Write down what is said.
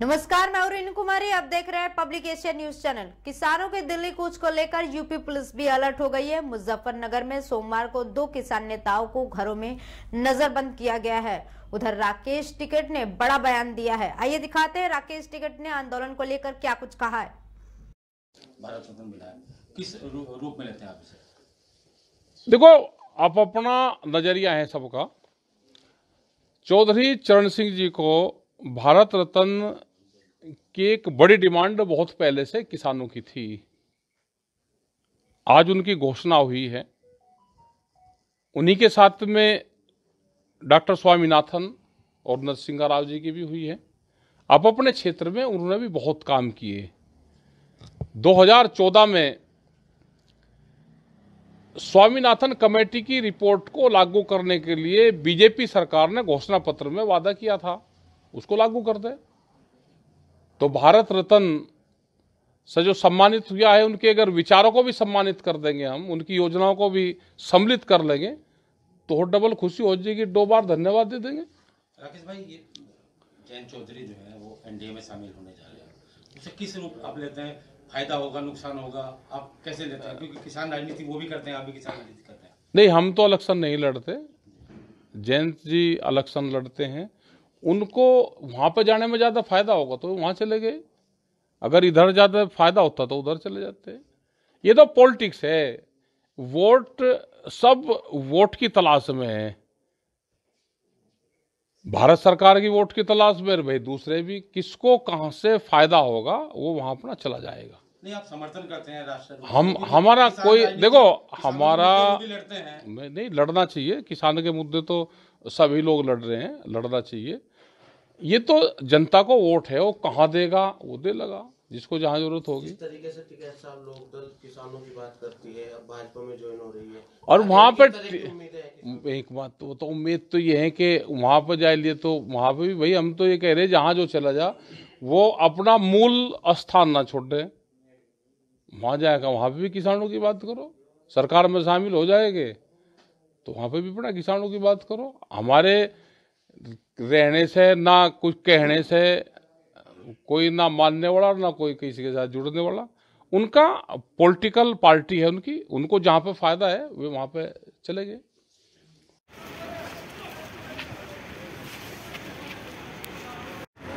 नमस्कार मैं रिनु कुमारी आप देख रहे हैं पब्लिक एशिया न्यूज चैनल किसानों के दिल्ली कूच को लेकर यूपी पुलिस भी अलर्ट हो गई है मुजफ्फरनगर में सोमवार को दो किसान नेताओं को घरों में नजरबंद किया गया है उधर राकेश टिकट ने बड़ा बयान दिया है आइए दिखाते हैं राकेश टिकट ने आंदोलन को लेकर क्या कुछ कहा है किस रूप में लेते हैं देखो आप अपना नजरिया है सबका चौधरी चरण सिंह जी को भारत रत्न की एक बड़ी डिमांड बहुत पहले से किसानों की थी आज उनकी घोषणा हुई है उन्हीं के साथ में डॉक्टर स्वामीनाथन और नरसिंह राव जी की भी हुई है अब अपने क्षेत्र में उन्होंने भी बहुत काम किए 2014 में स्वामीनाथन कमेटी की रिपोर्ट को लागू करने के लिए बीजेपी सरकार ने घोषणा पत्र में वादा किया था उसको लागू कर दे तो भारत रत्न से जो सम्मानित हुआ है उनके अगर विचारों को भी सम्मानित कर देंगे हम उनकी योजनाओं को भी सम्मिलित कर लेंगे तो डबल खुशी हो जाएगी दो बार धन्यवाद दे देंगे राकेश भाई ये जैन चौधरी जो है वो एनडीए में शामिल होने जा रहे हैं उसे किस रूप आप लेते हैं फायदा होगा नुकसान होगा आप कैसे लेते हैं क्योंकि किसान राजनीति वो भी करते हैं आप भी किसान राजनीति करते हैं नहीं हम तो इलेक्शन नहीं लड़ते जयंत जी इलेक्शन लड़ते हैं उनको वहाँ पर जाने में ज़्यादा फायदा होगा तो वहाँ चले गए अगर इधर ज़्यादा फायदा होता तो उधर चले जाते ये तो पॉलिटिक्स है वोट सब वोट की तलाश में है भारत सरकार की वोट की तलाश में भाई दूसरे भी किसको कहां से फायदा होगा वो वहां अपना चला जाएगा नहीं आप समर्थन करते हैं राष्ट्र हम हमारा कोई देखो हमारा लड़ते हैं नहीं लड़ना चाहिए किसान के मुद्दे तो सभी लोग लड़ रहे हैं लड़ना चाहिए ये तो जनता को वोट है वो कहाँ देगा वो दे लगा जिसको जहाँ जरूरत होगी तरीके से साहब लोग दल किसानों की बात करती है अब भाजपा में ज्वाइन हो रही है और वहाँ पर एक बात तो, तो उम्मीद तो ये है कि वहाँ पर जाए लिए तो वहाँ पर भी भाई हम तो ये कह रहे हैं जहाँ जो चला जा वो अपना मूल स्थान ना छोड़ रहे वहाँ जाएगा वहाँ पर भी किसानों की बात करो सरकार में शामिल हो जाएंगे तो वहाँ पे भी बड़ा किसानों की बात करो हमारे रहने से ना कुछ कहने से कोई ना मानने वाला ना कोई किसी के साथ जुड़ने वाला उनका पॉलिटिकल पार्टी है उनकी उनको जहाँ पे फायदा है वे वहाँ पे चले गए